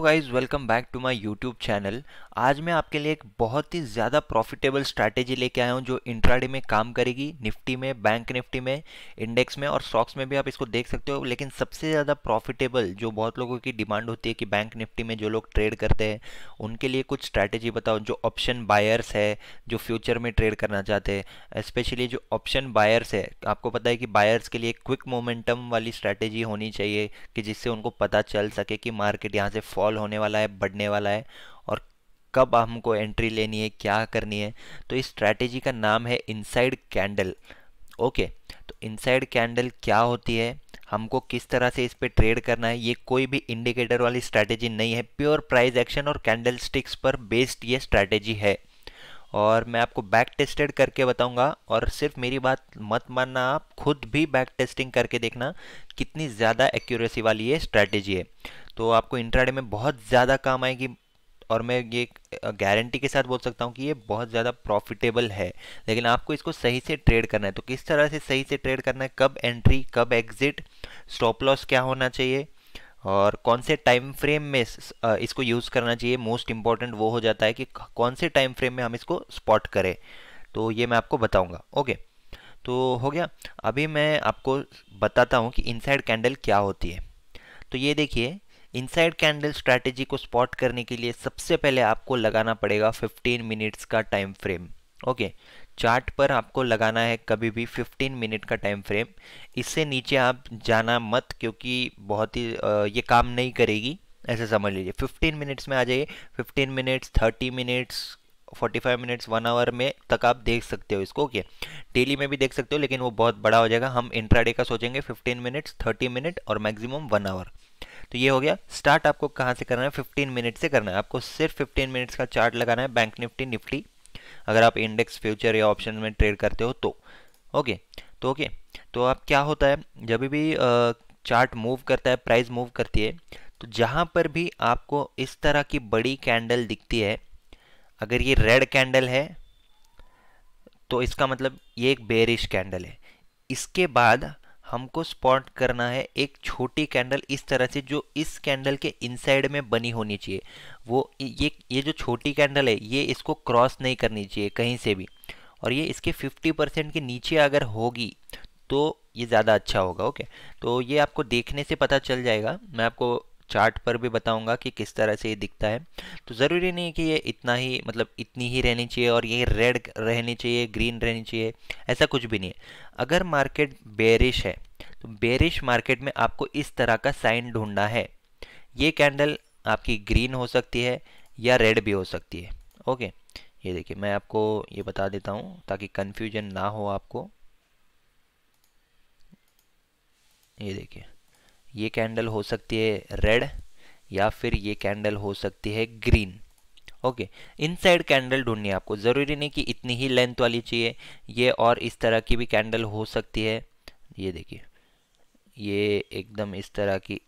guys guys welcome back to my YouTube channel आज मैं आपके लिए एक बहुत ही ज़्यादा प्रॉफिटेबल स्ट्रैटेजी लेके आया हूँ जो इंट्राडे में काम करेगी निफ्टी में बैंक निफ्टी में इंडेक्स में और स्टॉक्स में भी आप इसको देख सकते हो लेकिन सबसे ज़्यादा प्रॉफिटेबल जो बहुत लोगों की डिमांड होती है कि बैंक निफ्टी में जो लोग ट्रेड करते हैं उनके लिए कुछ स्ट्रैटेजी बताओ जो ऑप्शन बायर्स है जो फ्यूचर में ट्रेड करना चाहते हैं स्पेशली जो ऑप्शन बायर्स है आपको पता है कि बायर्स के लिए क्विक मोमेंटम वाली स्ट्रैटेजी होनी चाहिए कि जिससे उनको पता चल सके कि मार्केट यहाँ से फॉल फॉल होने वाला है बढ़ने वाला है और कब हमको एंट्री लेनी है क्या करनी है तो इस स्ट्रैटेजी का नाम है इनसाइड कैंडल ओके तो इनसाइड कैंडल क्या होती है हमको किस तरह से इस पर ट्रेड करना है ये कोई भी इंडिकेटर वाली स्ट्रैटेजी नहीं है प्योर प्राइस एक्शन और कैंडल स्टिक्स पर बेस्ड ये स्ट्रैटेजी है और मैं आपको बैक टेस्टेड करके बताऊंगा और सिर्फ मेरी बात मत मानना आप खुद भी बैक टेस्टिंग करके देखना कितनी ज़्यादा एक्यूरेसी वाली ये स्ट्रैटेजी है तो आपको इंट्राडे में बहुत ज़्यादा काम आएगी और मैं ये गारंटी के साथ बोल सकता हूँ कि ये बहुत ज़्यादा प्रॉफिटेबल है लेकिन आपको इसको सही से ट्रेड करना है तो किस तरह से सही से ट्रेड करना है कब एंट्री कब एग्ज़िट स्टॉप लॉस क्या होना चाहिए और कौन से टाइम फ्रेम में इसको यूज़ करना चाहिए मोस्ट इम्पॉर्टेंट वो हो जाता है कि कौन से टाइम फ्रेम में हम इसको स्पॉट करें तो ये मैं आपको बताऊंगा ओके तो हो गया अभी मैं आपको बताता हूँ कि इनसाइड कैंडल क्या होती है तो ये देखिए इनसाइड कैंडल स्ट्रैटेजी को स्पॉट करने के लिए सबसे पहले आपको लगाना पड़ेगा 15 मिनट्स का टाइम फ्रेम ओके चार्ट पर आपको लगाना है कभी भी 15 मिनट का टाइम फ्रेम इससे नीचे आप जाना मत क्योंकि बहुत ही ये काम नहीं करेगी ऐसे समझ लीजिए 15 मिनट्स में आ जाइए 15 minutes 30 minutes 45 minutes one hour में तक आप देख सकते हो इसको ओके डेली में भी देख सकते हो लेकिन वो बहुत बड़ा हो जाएगा हम इंट्राडे का सोचेंगे 15 मिनट्स 30 मिनट और मैक्सिमम वन आवर तो ये हो गया स्टार्ट आपको कहाँ से करना है 15 मिनट से करना है आपको सिर्फ 15 मिनट्स का चार्ट लगाना है बैंक निफ्टी निफ्टी अगर आप इंडेक्स फ्यूचर या ऑप्शन में ट्रेड करते हो तो ओके तो ओके तो अब क्या होता है जब भी चार्ट मूव करता है प्राइस मूव करती है तो जहाँ पर भी आपको इस तरह की बड़ी कैंडल दिखती है अगर ये रेड कैंडल है तो इसका मतलब ये एक बेरिश कैंडल है इसके बाद हमको स्पॉट करना है एक छोटी कैंडल इस तरह से जो इस कैंडल के इनसाइड में बनी होनी चाहिए वो ये ये जो छोटी कैंडल है ये इसको क्रॉस नहीं करनी चाहिए कहीं से भी और ये इसके 50 परसेंट के नीचे अगर होगी तो ये ज़्यादा अच्छा होगा ओके तो ये आपको देखने से पता चल जाएगा मैं आपको चार्ट पर भी बताऊंगा कि किस तरह से ये दिखता है तो ज़रूरी नहीं कि ये इतना ही मतलब इतनी ही रहनी चाहिए और ये रेड रहनी चाहिए ग्रीन रहनी चाहिए ऐसा कुछ भी नहीं है अगर मार्केट बेरिश है तो बेरिश मार्केट में आपको इस तरह का साइन ढूंढना है ये कैंडल आपकी ग्रीन हो सकती है या रेड भी हो सकती है ओके ये देखिए मैं आपको ये बता देता हूँ ताकि कन्फ्यूजन ना हो आपको ये देखिए ये कैंडल हो सकती है रेड या फिर ये कैंडल हो सकती है ग्रीन ओके इनसाइड कैंडल ढूंढनी है आपको ज़रूरी नहीं कि इतनी ही लेंथ वाली चाहिए ये और इस तरह की भी कैंडल हो सकती है ये देखिए ये एकदम इस तरह की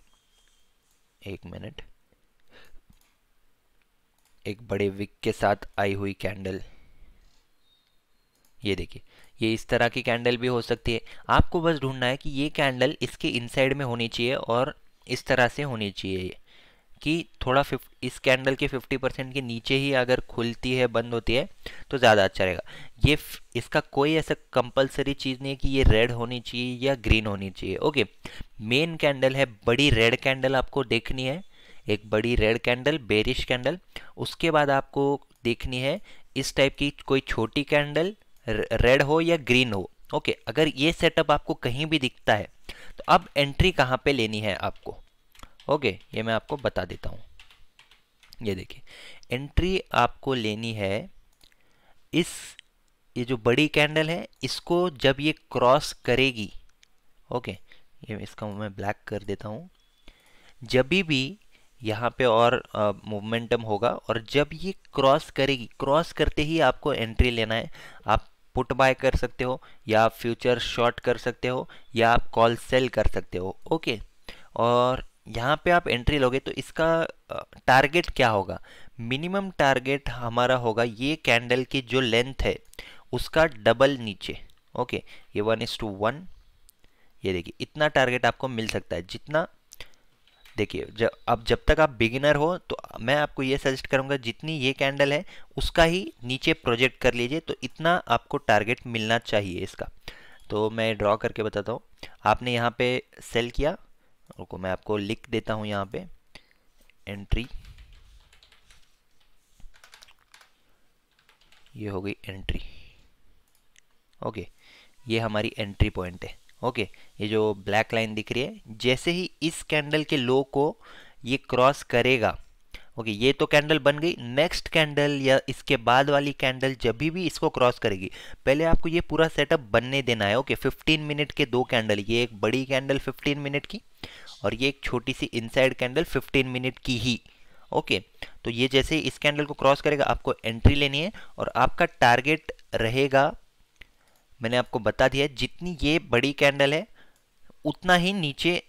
एक मिनट एक बड़े विक के साथ आई हुई कैंडल ये देखिए ये इस तरह की कैंडल भी हो सकती है आपको बस ढूंढना है कि ये कैंडल इसके इनसाइड में होनी चाहिए और इस तरह से होनी चाहिए कि थोड़ा फिफ्ट इस कैंडल के 50 परसेंट के नीचे ही अगर खुलती है बंद होती है तो ज़्यादा अच्छा रहेगा ये इसका कोई ऐसा कंपलसरी चीज़ नहीं है कि ये रेड होनी चाहिए या ग्रीन होनी चाहिए ओके मेन कैंडल है बड़ी रेड कैंडल आपको देखनी है एक बड़ी रेड कैंडल बेरिश कैंडल उसके बाद आपको देखनी है इस टाइप की कोई छोटी कैंडल रेड हो या ग्रीन हो ओके अगर ये सेटअप आपको कहीं भी दिखता है तो अब एंट्री कहाँ पे लेनी है आपको ओके ये मैं आपको बता देता हूँ ये देखिए एंट्री आपको लेनी है इस ये जो बड़ी कैंडल है इसको जब ये क्रॉस करेगी ओके ये इसका मैं ब्लैक कर देता हूँ जब भी यहाँ पे और मोमेंटम होगा और जब ये क्रॉस करेगी क्रॉस करते ही आपको एंट्री लेना है आप पुट बाय कर सकते हो या आप फ्यूचर शॉर्ट कर सकते हो या आप कॉल सेल कर सकते हो ओके और यहाँ पे आप एंट्री लोगे तो इसका टारगेट क्या होगा मिनिमम टारगेट हमारा होगा ये कैंडल की जो लेंथ है उसका डबल नीचे ओके ये वन इज टू वन ये देखिए इतना टारगेट आपको मिल सकता है जितना देखिए जब अब जब तक आप बिगिनर हो तो मैं आपको ये सजेस्ट करूँगा जितनी ये कैंडल है उसका ही नीचे प्रोजेक्ट कर लीजिए तो इतना आपको टारगेट मिलना चाहिए इसका तो मैं ड्रॉ करके बताता हूँ आपने यहाँ पे सेल किया रुको मैं आपको लिख देता हूँ यहाँ पे एंट्री ये हो गई एंट्री ओके ये हमारी एंट्री पॉइंट है ओके ये जो ब्लैक लाइन दिख रही है जैसे ही इस कैंडल के लो को ये क्रॉस करेगा ओके ये तो कैंडल बन गई नेक्स्ट कैंडल या इसके बाद वाली कैंडल जब भी इसको क्रॉस करेगी पहले आपको ये पूरा सेटअप बनने देना है ओके 15 मिनट के दो कैंडल ये एक बड़ी कैंडल 15 मिनट की और ये एक छोटी सी इनसाइड कैंडल 15 मिनट की ही ओके तो ये जैसे इस कैंडल को क्रॉस करेगा आपको एंट्री लेनी है और आपका टारगेट रहेगा मैंने आपको बता दिया जितनी ये बड़ी कैंडल है उतना ही नीचे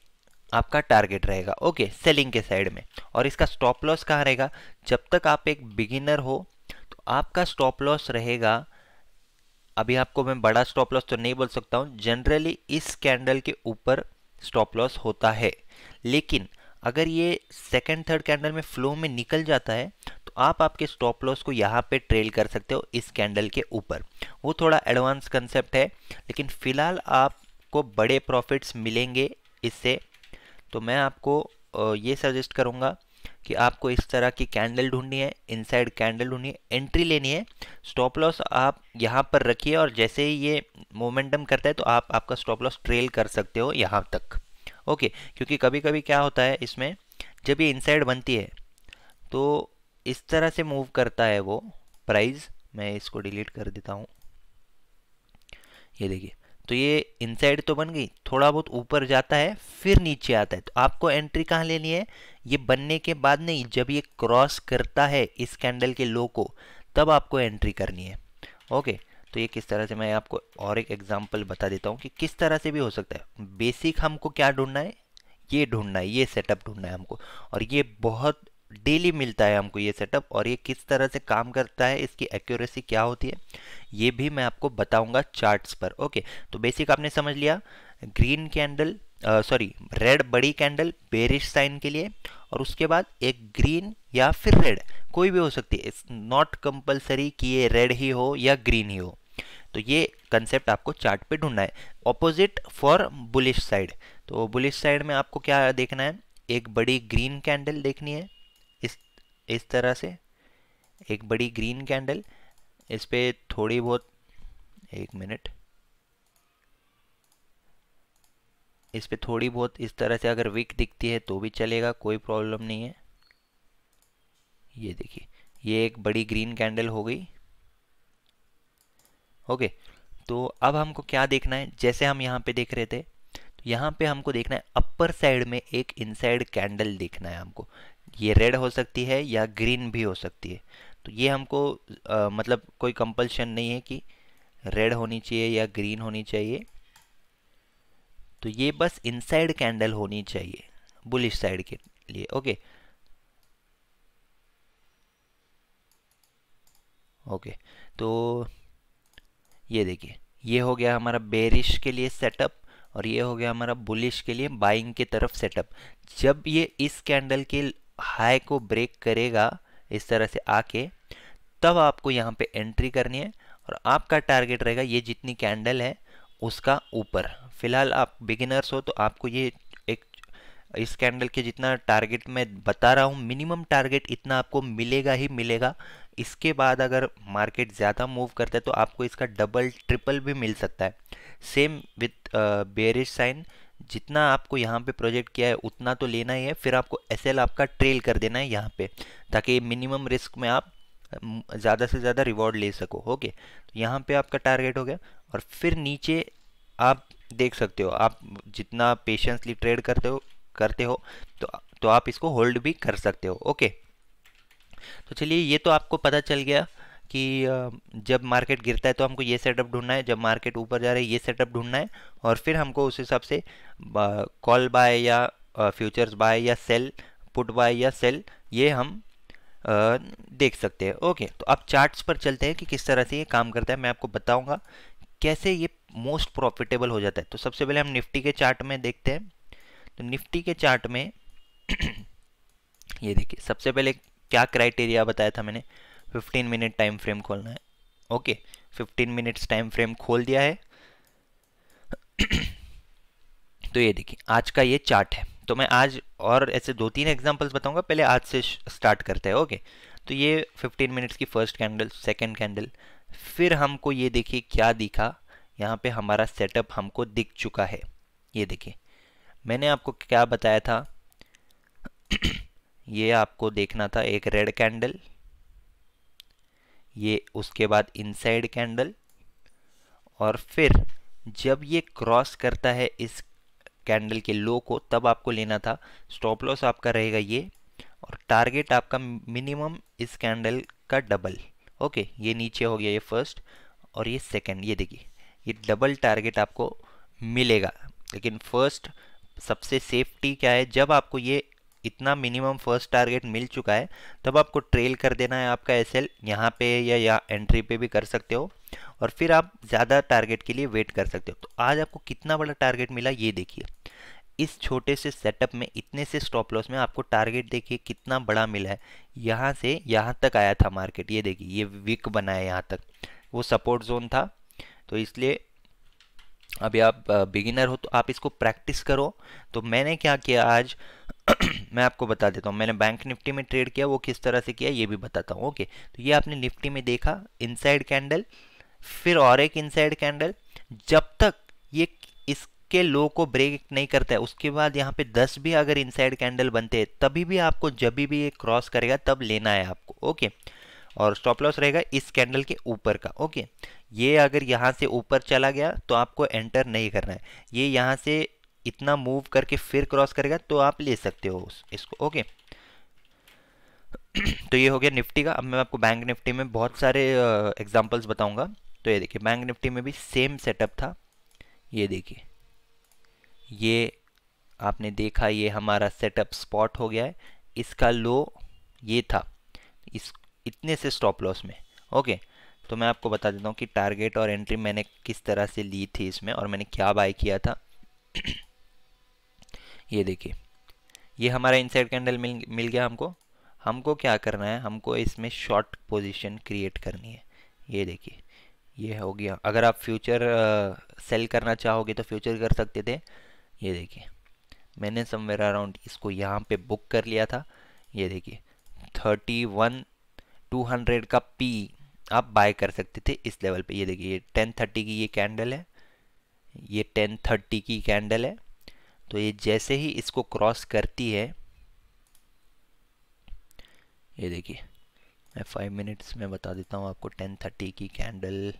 आपका टारगेट रहेगा ओके सेलिंग के साइड में और इसका स्टॉप लॉस कहाँ रहेगा जब तक आप एक बिगिनर हो तो आपका स्टॉप लॉस रहेगा अभी आपको मैं बड़ा स्टॉप लॉस तो नहीं बोल सकता हूँ जनरली इस कैंडल के ऊपर स्टॉप लॉस होता है लेकिन अगर ये सेकेंड थर्ड कैंडल में फ्लो में निकल जाता है तो आप आपके स्टॉप लॉस को यहाँ पे ट्रेल कर सकते हो इस कैंडल के ऊपर वो थोड़ा एडवांस कंसेप्ट है लेकिन फ़िलहाल आपको बड़े प्रॉफिट्स मिलेंगे इससे तो मैं आपको ये सजेस्ट करूँगा कि आपको इस तरह की कैंडल ढूंढनी है इनसाइड कैंडल ढूंढनी है एंट्री लेनी है स्टॉप लॉस आप यहाँ पर रखिए और जैसे ही ये मोमेंटम करता है तो आप आपका स्टॉप लॉस ट्रेल कर सकते हो यहाँ तक ओके क्योंकि कभी कभी क्या होता है इसमें जब ये इनसाइड बनती है तो इस तरह से मूव करता है वो प्राइस मैं इसको डिलीट कर देता हूँ ये देखिए तो ये इनसाइड तो बन गई थोड़ा बहुत ऊपर जाता है फिर नीचे आता है तो आपको एंट्री कहाँ लेनी है ये बनने के बाद नहीं जब ये क्रॉस करता है इस कैंडल के लो को तब आपको एंट्री करनी है ओके तो ये किस तरह से मैं आपको और एक एग्जाम्पल बता देता हूँ कि किस तरह से भी हो सकता है बेसिक हमको क्या ढूंढना है ये ढूंढना है ये सेटअप ढूंढना है हमको और ये बहुत डेली मिलता है हमको ये सेटअप और ये किस तरह से काम करता है इसकी एक्यूरेसी क्या होती है ये भी मैं आपको बताऊंगा चार्ट्स पर ओके तो बेसिक आपने समझ लिया ग्रीन कैंडल सॉरी रेड बड़ी कैंडल बेरिश साइन के लिए और उसके बाद एक ग्रीन या फिर रेड कोई भी हो सकती है इट्स नॉट कंपल्सरी कि ये रेड ही हो या ग्रीन ही हो तो ये कंसेप्ट आपको चार्ट पे ढूंढना है ऑपोजिट फॉर बुलिश साइड तो बुलिश साइड में आपको क्या देखना है एक बड़ी ग्रीन कैंडल देखनी है इस तरह से एक बड़ी ग्रीन कैंडल इस पर थोड़ी बहुत एक मिनट इस पर थोड़ी बहुत इस तरह से अगर विक दिखती है तो भी चलेगा कोई प्रॉब्लम नहीं है ये देखिए ये एक बड़ी ग्रीन कैंडल हो गई ओके तो अब हमको क्या देखना है जैसे हम यहाँ पे देख रहे थे तो यहाँ पे हमको देखना है अपर साइड में एक इनसाइड कैंडल देखना है हमको ये रेड हो सकती है या ग्रीन भी हो सकती है तो ये हमको आ, मतलब कोई कंपल्शन नहीं है कि रेड होनी चाहिए या ग्रीन होनी चाहिए तो ये बस इनसाइड कैंडल होनी चाहिए बुलिश साइड के लिए ओके ओके तो ये देखिए ये हो गया हमारा बेरिश के लिए सेटअप और ये हो गया हमारा बुलिश के लिए बाइंग की तरफ सेटअप जब ये इस कैंडल के हाई को ब्रेक करेगा इस तरह से आके तब आपको यहाँ पे एंट्री करनी है और आपका टारगेट रहेगा ये जितनी कैंडल है उसका ऊपर फिलहाल आप बिगिनर्स हो तो आपको ये एक इस कैंडल के जितना टारगेट मैं बता रहा हूँ मिनिमम टारगेट इतना आपको मिलेगा ही मिलेगा इसके बाद अगर मार्केट ज़्यादा मूव करता है तो आपको इसका डबल ट्रिपल भी मिल सकता है सेम विथ बेरिश साइन जितना आपको यहाँ पे प्रोजेक्ट किया है उतना तो लेना ही है फिर आपको एस एल आपका ट्रेल कर देना है यहाँ पे ताकि मिनिमम रिस्क में आप ज़्यादा से ज़्यादा रिवॉर्ड ले सको ओके तो यहाँ पे आपका टारगेट हो गया और फिर नीचे आप देख सकते हो आप जितना पेशेंसली ट्रेड करते हो करते हो तो तो आप इसको होल्ड भी कर सकते हो ओके तो चलिए ये तो आपको पता चल गया कि जब मार्केट गिरता है तो हमको ये सेटअप ढूंढना है जब मार्केट ऊपर जा रहा है ये सेटअप ढूंढना है और फिर हमको उस हिसाब से कॉल बाय या फ्यूचर्स बाय या सेल पुट बाय या सेल ये हम देख सकते हैं ओके तो अब चार्ट्स पर चलते हैं कि किस तरह से ये काम करता है मैं आपको बताऊंगा कैसे ये मोस्ट प्रॉफिटेबल हो जाता है तो सबसे पहले हम निफ्टी के चार्ट में देखते हैं तो निफ्टी के चार्ट में ये देखिए सबसे पहले क्या क्राइटेरिया बताया था मैंने फिफ्टीन मिनट टाइम फ्रेम खोलना है okay fifteen minutes time frame खोल दिया है तो ये देखिए आज का ये चार्ट है तो मैं आज और ऐसे दो तीन एग्जांपल्स बताऊंगा पहले आज से स्टार्ट करते हैं ओके तो ये 15 मिनट्स की फर्स्ट कैंडल सेकंड कैंडल फिर हमको ये देखिए क्या दिखा यहाँ पे हमारा सेटअप हमको दिख चुका है ये देखिए मैंने आपको क्या बताया था ये आपको देखना था एक रेड कैंडल ये उसके बाद इनसाइड कैंडल और फिर जब ये क्रॉस करता है इस कैंडल के लो को तब आपको लेना था स्टॉप लॉस आपका रहेगा ये और टारगेट आपका मिनिमम इस कैंडल का डबल ओके ये नीचे हो गया ये फर्स्ट और ये सेकंड ये देखिए ये डबल टारगेट आपको मिलेगा लेकिन फर्स्ट सबसे सेफ्टी क्या है जब आपको ये इतना मिनिमम फर्स्ट टारगेट मिल चुका है तब आपको ट्रेल कर देना है आपका एस एल यहाँ पे या यहाँ एंट्री पे भी कर सकते हो और फिर आप ज़्यादा टारगेट के लिए वेट कर सकते हो तो आज आपको कितना बड़ा टारगेट मिला ये देखिए इस छोटे से सेटअप में इतने से स्टॉप लॉस में आपको टारगेट देखिए कितना बड़ा मिला है यहाँ से यहाँ तक आया था मार्केट ये देखिए ये विक बना है यहाँ तक वो सपोर्ट जोन था तो इसलिए अभी आप बिगिनर हो तो आप इसको प्रैक्टिस करो तो मैंने क्या किया आज मैं आपको बता देता हूँ मैंने बैंक निफ्टी में ट्रेड किया वो किस तरह से किया ये भी बताता हूँ ओके तो ये आपने निफ्टी में देखा इनसाइड कैंडल फिर और एक इनसाइड कैंडल जब तक ये इसके लो को ब्रेक नहीं करता है उसके बाद यहाँ पे 10 भी अगर इनसाइड कैंडल बनते हैं तभी भी आपको जब भी ये क्रॉस करेगा तब लेना है आपको ओके और स्टॉप लॉस रहेगा इस कैंडल के ऊपर का ओके ये अगर यहाँ से ऊपर चला गया तो आपको एंटर नहीं करना है ये यहाँ से इतना मूव करके फिर क्रॉस करेगा तो आप ले सकते हो इसको ओके तो ये हो गया निफ्टी का अब मैं आपको बैंक निफ्टी में बहुत सारे एग्जाम्पल्स बताऊंगा तो ये देखिए बैंक निफ्टी में भी सेम सेटअप था ये देखिए ये आपने देखा ये हमारा सेटअप स्पॉट हो गया है इसका लो ये था इस इतने से स्टॉप लॉस में ओके तो मैं आपको बता देता हूँ कि टारगेट और एंट्री मैंने किस तरह से ली थी इसमें और मैंने क्या बाय किया था ये देखिए ये हमारा इनसाइड कैंडल मिल मिल गया हमको हमको क्या करना है हमको इसमें शॉर्ट पोजीशन क्रिएट करनी है ये देखिए ये हो गया अगर आप फ्यूचर सेल करना चाहोगे तो फ्यूचर कर सकते थे ये देखिए मैंने समवेयर अराउंड इसको यहाँ पे बुक कर लिया था ये देखिए थर्टी वन टू हंड्रेड का पी आप बाय कर सकते थे इस लेवल पे ये देखिए ये टेन थर्टी की ये कैंडल है ये टेन थर्टी की कैंडल है तो ये जैसे ही इसको क्रॉस करती है ये देखिए मैं फाइव मिनट्स में बता देता हूँ आपको टेन थर्टी की कैंडल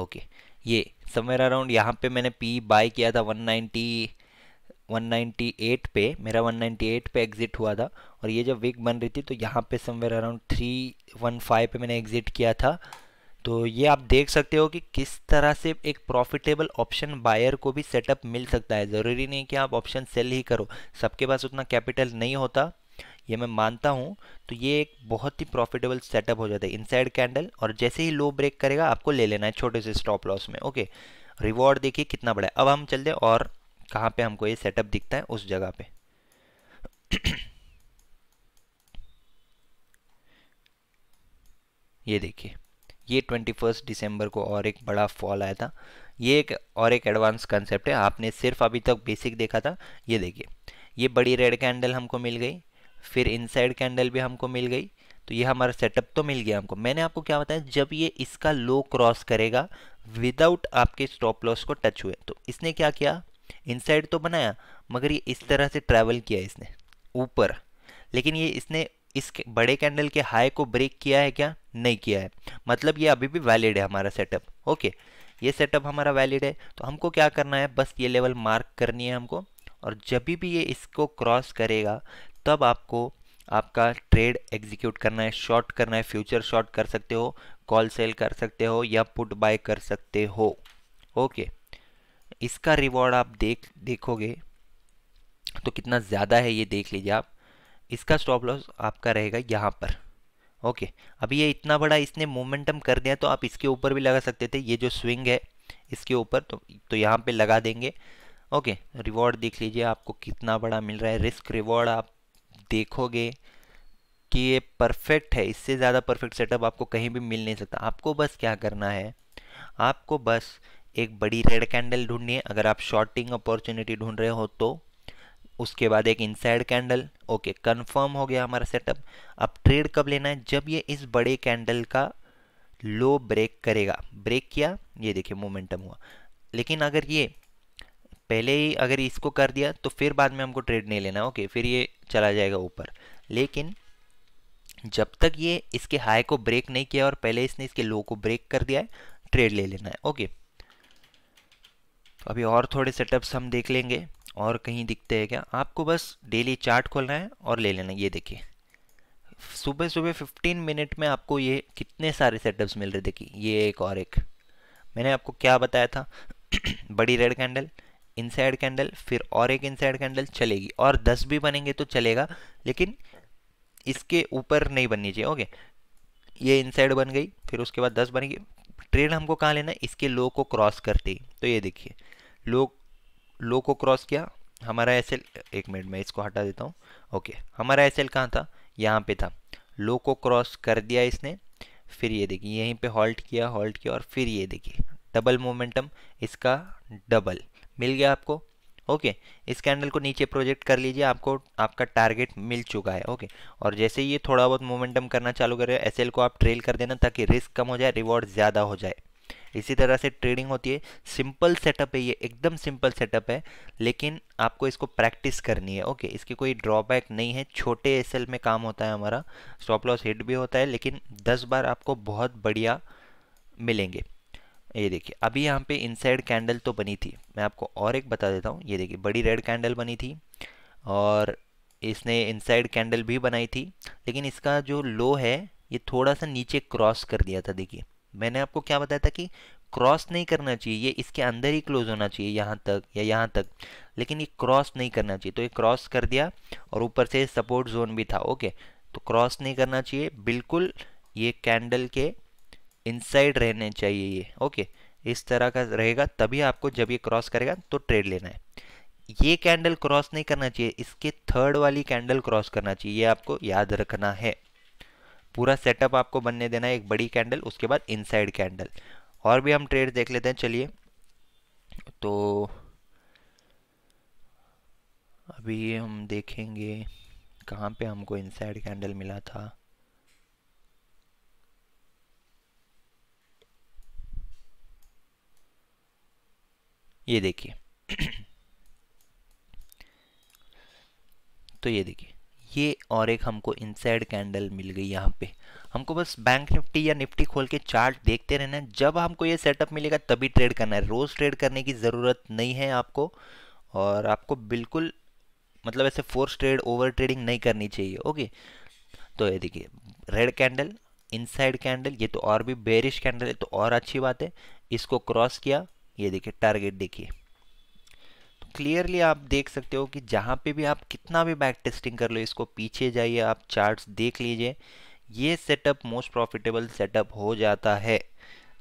ओके ये समवेयर अराउंड यहाँ पे मैंने पी बाय किया था 190 198 पे मेरा 198 पे एग्ज़िट हुआ था और ये जब विक बन रही थी तो यहाँ पे समवेयर अराउंड 315 पे मैंने एग्ज़िट किया था तो ये आप देख सकते हो कि किस तरह से एक प्रॉफिटेबल ऑप्शन बायर को भी सेटअप मिल सकता है ज़रूरी नहीं कि आप ऑप्शन सेल ही करो सबके पास उतना कैपिटल नहीं होता ये मैं मानता हूँ तो ये एक बहुत ही प्रॉफिटेबल सेटअप हो जाता है इनसाइड कैंडल और जैसे ही लो ब्रेक करेगा आपको ले लेना है छोटे से स्टॉप लॉस में ओके रिवॉर्ड देखिए कितना बड़ा है अब हम चलते दें और कहाँ पे हमको ये सेटअप दिखता है उस जगह पे ये देखिए ये ट्वेंटी फर्स्ट दिसंबर को और एक बड़ा फॉल आया था ये एक और एक एडवांस कंसेप्ट है आपने सिर्फ अभी तक बेसिक देखा था ये देखिए ये बड़ी रेड कैंडल हमको मिल गई फिर इनसाइड कैंडल भी हमको मिल गई तो ये हमारा सेटअप तो मिल गया हमको मैंने आपको क्या बताया जब ये इसका लो क्रॉस करेगा विदाउट आपके स्टॉप लॉस को टच हुए तो इसने क्या किया इनसाइड तो बनाया मगर ये इस तरह से ट्रैवल किया इसने ऊपर लेकिन ये इसने इस बड़े कैंडल के हाई को ब्रेक किया है क्या नहीं किया है मतलब ये अभी भी वैलिड है हमारा सेटअप ओके ये सेटअप हमारा वैलिड है तो हमको क्या करना है बस ये लेवल मार्क करनी है हमको और जब भी ये इसको क्रॉस करेगा तब आपको आपका ट्रेड एग्जीक्यूट करना है शॉर्ट करना है फ्यूचर शॉर्ट कर सकते हो कॉल सेल कर सकते हो या पुट बाय कर सकते हो ओके इसका रिवॉर्ड आप देख देखोगे तो कितना ज़्यादा है ये देख लीजिए आप इसका स्टॉप लॉस आपका रहेगा यहाँ पर ओके अभी ये इतना बड़ा इसने मोमेंटम कर दिया तो आप इसके ऊपर भी लगा सकते थे ये जो स्विंग है इसके ऊपर तो तो यहाँ पे लगा देंगे ओके रिवॉर्ड देख लीजिए आपको कितना बड़ा मिल रहा है रिस्क रिवॉर्ड आप देखोगे कि ये परफेक्ट है इससे ज़्यादा परफेक्ट सेटअप आपको कहीं भी मिल नहीं सकता आपको बस क्या करना है आपको बस एक बड़ी रेड कैंडल ढूंढनी है अगर आप शॉर्टिंग अपॉर्चुनिटी ढूंढ रहे हो तो उसके बाद एक इनसाइड कैंडल ओके कंफर्म हो गया हमारा सेटअप अब ट्रेड कब लेना है जब ये इस बड़े कैंडल का लो ब्रेक करेगा ब्रेक किया ये देखिए मोमेंटम हुआ लेकिन अगर ये पहले ही अगर इसको कर दिया तो फिर बाद में हमको ट्रेड नहीं लेना ओके फिर ये चला जाएगा ऊपर लेकिन जब तक ये इसके हाई को ब्रेक नहीं किया और पहले इसने इसके लो को ब्रेक कर दिया है ट्रेड ले लेना है ओके तो अभी और थोड़े सेटअप्स हम देख लेंगे और कहीं दिखते हैं क्या आपको बस डेली चार्ट खोलना है और ले लेना ये देखिए सुबह सुबह 15 मिनट में आपको ये कितने सारे सेटअप्स मिल रहे देखिए ये एक और एक मैंने आपको क्या बताया था बड़ी रेड कैंडल इनसाइड कैंडल फिर और एक इनसाइड कैंडल चलेगी और दस भी बनेंगे तो चलेगा लेकिन इसके ऊपर नहीं बननी चाहिए ओके ये इनसाइड बन गई फिर उसके बाद दस बनेगी ट्रेड हमको कहाँ लेना है इसके लो को क्रॉस करते ही तो ये देखिए लोग लो को क्रॉस किया हमारा एस एल एक मिनट में इसको हटा देता हूँ ओके हमारा एस एल कहाँ था यहाँ पे था लो को क्रॉस कर दिया इसने फिर ये देखिए यहीं पे हॉल्ट किया हॉल्ट किया और फिर ये देखिए डबल मोमेंटम इसका डबल मिल गया आपको ओके इस कैंडल को नीचे प्रोजेक्ट कर लीजिए आपको आपका टारगेट मिल चुका है ओके और जैसे ये थोड़ा बहुत मोमेंटम करना चालू करेगा एस को आप ट्रेल कर देना ताकि रिस्क कम हो जाए रिवॉर्ड ज़्यादा हो जाए इसी तरह से ट्रेडिंग होती है सिंपल सेटअप है ये एकदम सिंपल सेटअप है लेकिन आपको इसको प्रैक्टिस करनी है ओके इसकी कोई ड्रॉबैक नहीं है छोटे एस में काम होता है हमारा स्टॉप लॉस हिट भी होता है लेकिन दस बार आपको बहुत बढ़िया मिलेंगे ये देखिए अभी यहाँ पे इनसाइड कैंडल तो बनी थी मैं आपको और एक बता देता हूँ ये देखिए बड़ी रेड कैंडल बनी थी और इसने इनसाइड कैंडल भी बनाई थी लेकिन इसका जो लो है ये थोड़ा सा नीचे क्रॉस कर दिया था देखिए मैंने आपको क्या बताया था कि क्रॉस नहीं करना चाहिए ये इसके अंदर ही क्लोज होना चाहिए यहाँ तक या यहाँ तक लेकिन ये क्रॉस नहीं करना चाहिए तो ये क्रॉस कर दिया और ऊपर से सपोर्ट जोन भी था ओके तो क्रॉस नहीं करना चाहिए बिल्कुल ये कैंडल के इनसाइड रहने चाहिए ये ओके इस तरह का रहेगा तभी आपको जब ये क्रॉस करेगा तो ट्रेड लेना है ये कैंडल क्रॉस नहीं करना चाहिए इसके थर्ड वाली कैंडल क्रॉस करना चाहिए ये आपको याद रखना है पूरा सेटअप आपको बनने देना है एक बड़ी कैंडल उसके बाद इनसाइड कैंडल और भी हम ट्रेड देख लेते हैं चलिए तो अभी हम देखेंगे कहाँ पे हमको इनसाइड कैंडल मिला था ये देखिए तो ये देखिए ये और एक हमको इनसाइड कैंडल मिल गई यहाँ पे हमको बस बैंक निफ्टी या निफ्टी खोल के चार्ट देखते रहना है जब हमको ये सेटअप मिलेगा तभी ट्रेड करना है रोज़ ट्रेड करने की ज़रूरत नहीं है आपको और आपको बिल्कुल मतलब ऐसे फोर्स ट्रेड ओवर ट्रेडिंग नहीं करनी चाहिए ओके तो ये देखिए रेड कैंडल इनसाइड कैंडल ये तो और भी बेरिश कैंडल है तो और अच्छी बात है इसको क्रॉस किया ये देखिए टारगेट देखिए क्लियरली आप देख सकते हो कि जहाँ पे भी आप कितना भी बैक टेस्टिंग कर लो इसको पीछे जाइए आप चार्ट्स देख लीजिए ये सेटअप मोस्ट प्रॉफिटेबल सेटअप हो जाता है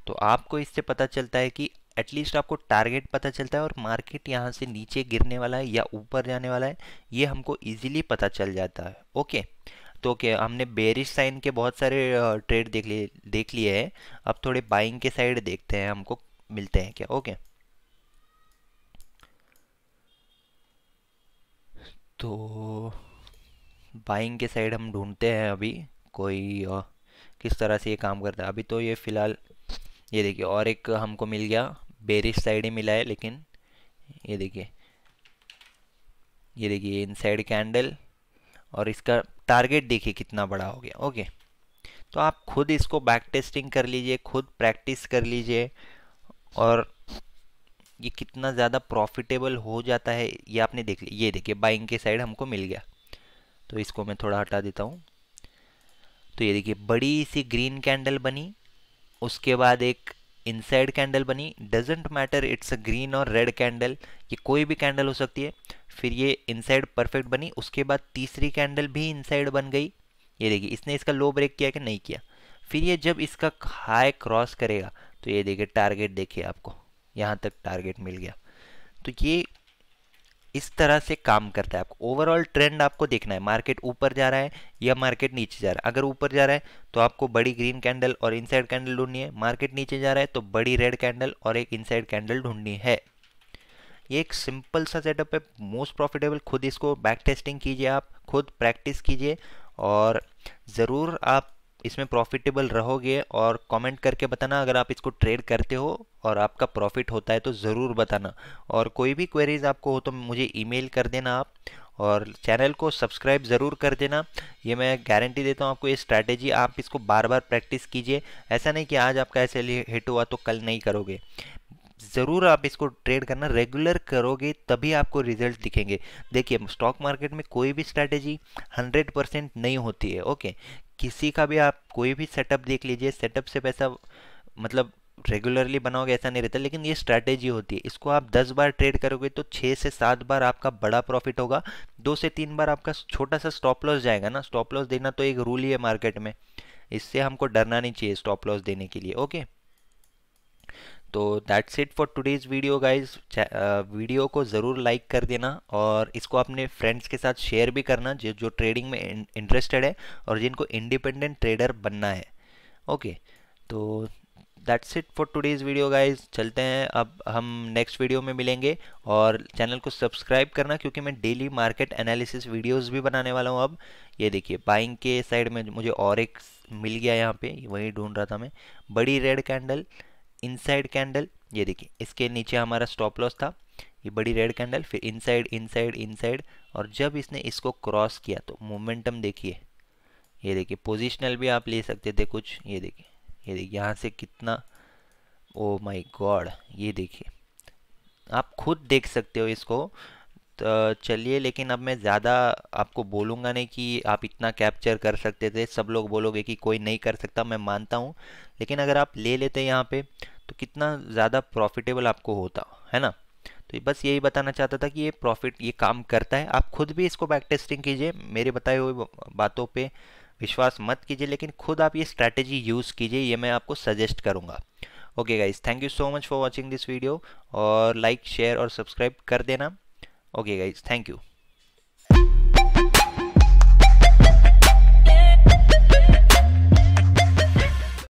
तो आपको इससे पता चलता है कि एटलीस्ट आपको टारगेट पता चलता है और मार्केट यहाँ से नीचे गिरने वाला है या ऊपर जाने वाला है ये हमको ईजिली पता चल जाता है ओके तो ओके हमने बेरिश साइन के बहुत सारे ट्रेड देख लिए देख लिए हैं अब थोड़े बाइंग के साइड देखते हैं हमको मिलते हैं क्या ओके तो बाइंग के साइड हम ढूंढते हैं अभी कोई किस तरह से ये काम करता है अभी तो ये फ़िलहाल ये देखिए और एक हमको मिल गया बेरिश साइड ही मिला है लेकिन ये देखिए ये देखिए इन साइड कैंडल और इसका टारगेट देखिए कितना बड़ा हो गया ओके तो आप खुद इसको बैक टेस्टिंग कर लीजिए खुद प्रैक्टिस कर लीजिए और ये कितना ज़्यादा प्रॉफिटेबल हो जाता है ये आपने देख लिया ये देखिए बाइंग के साइड हमको मिल गया तो इसको मैं थोड़ा हटा देता हूँ तो ये देखिए बड़ी सी ग्रीन कैंडल बनी उसके बाद एक इनसाइड कैंडल बनी doesn't matter it's a green और रेड कैंडल ये कोई भी कैंडल हो सकती है फिर ये इनसाइड परफेक्ट बनी उसके बाद तीसरी कैंडल भी इनसाइड बन गई ये देखिए इसने इसका लो ब्रेक किया कि नहीं किया फिर ये जब इसका हाई क्रॉस करेगा तो ये देखिए टारगेट देखिए आपको यहाँ तक टारगेट मिल गया तो ये इस तरह से काम करता है आपको ओवरऑल ट्रेंड आपको देखना है मार्केट ऊपर जा रहा है या मार्केट नीचे जा रहा है अगर ऊपर जा रहा है तो आपको बड़ी ग्रीन कैंडल और इनसाइड कैंडल ढूंढनी है मार्केट नीचे जा रहा है तो बड़ी रेड कैंडल और एक इनसाइड कैंडल ढूंढनी है ये एक सिंपल सा सेटअप है मोस्ट प्रॉफिटेबल खुद इसको बैक टेस्टिंग कीजिए आप खुद प्रैक्टिस कीजिए और ज़रूर आप इसमें प्रॉफिटेबल रहोगे और कमेंट करके बताना अगर आप इसको ट्रेड करते हो और आपका प्रॉफिट होता है तो ज़रूर बताना और कोई भी क्वेरीज आपको हो तो मुझे ईमेल कर देना आप और चैनल को सब्सक्राइब ज़रूर कर देना ये मैं गारंटी देता हूँ आपको ये स्ट्रैटेजी आप इसको बार बार प्रैक्टिस कीजिए ऐसा नहीं कि आज आपका ऐसे हिट हुआ तो कल नहीं करोगे ज़रूर आप इसको ट्रेड करना रेगुलर करोगे तभी आपको रिजल्ट दिखेंगे देखिए स्टॉक मार्केट में कोई भी स्ट्रैटेजी 100 परसेंट नहीं होती है ओके किसी का भी आप कोई भी सेटअप देख लीजिए सेटअप से पैसा मतलब रेगुलरली बनाओगे ऐसा नहीं रहता लेकिन ये स्ट्रैटेजी होती है इसको आप 10 बार ट्रेड करोगे तो 6 से 7 बार आपका बड़ा प्रॉफिट होगा दो से तीन बार आपका छोटा सा स्टॉप लॉस जाएगा ना स्टॉप लॉस देना तो एक रूल ही है मार्केट में इससे हमको डरना नहीं चाहिए स्टॉप लॉस देने के लिए ओके तो that's it for today's video guys video को ज़रूर लाइक कर देना और इसको अपने फ्रेंड्स के साथ शेयर भी करना जो जो ट्रेडिंग में इंटरेस्टेड है और जिनको इंडिपेंडेंट ट्रेडर बनना है ओके तो that's it for today's video guys चलते हैं अब हम नेक्स्ट वीडियो में मिलेंगे और चैनल को सब्सक्राइब करना क्योंकि मैं डेली मार्केट एनालिसिस वीडियोज़ भी बनाने वाला हूँ अब ये देखिए बाइंग के साइड में मुझे और एक मिल गया यहाँ पे वही ढूंढ रहा था मैं बड़ी रेड कैंडल इनसाइड कैंडल ये देखिए इसके नीचे हमारा स्टॉप लॉस था ये बड़ी रेड कैंडल फिर इनसाइड इनसाइड इनसाइड और जब इसने इसको क्रॉस किया तो मोमेंटम देखिए ये देखिए पोजिशनल भी आप ले सकते थे कुछ ये देखिए ये देखिए यहाँ से कितना ओ माई गॉड ये देखिए आप खुद देख सकते हो इसको चलिए लेकिन अब मैं ज़्यादा आपको बोलूँगा नहीं कि आप इतना कैप्चर कर सकते थे सब लोग बोलोगे कि कोई नहीं कर सकता मैं मानता हूँ लेकिन अगर आप ले लेते यहाँ पे तो कितना ज़्यादा प्रॉफिटेबल आपको होता है ना तो बस यही बताना चाहता था कि ये प्रॉफिट ये काम करता है आप खुद भी इसको बैक टेस्टिंग कीजिए मेरे बताए हुए बातों पर विश्वास मत कीजिए लेकिन खुद आप ये स्ट्रैटेजी यूज़ कीजिए ये मैं आपको सजेस्ट करूँगा okay guys thank you so much for watching this video और लाइक शेयर और सब्सक्राइब कर देना okay guys thank you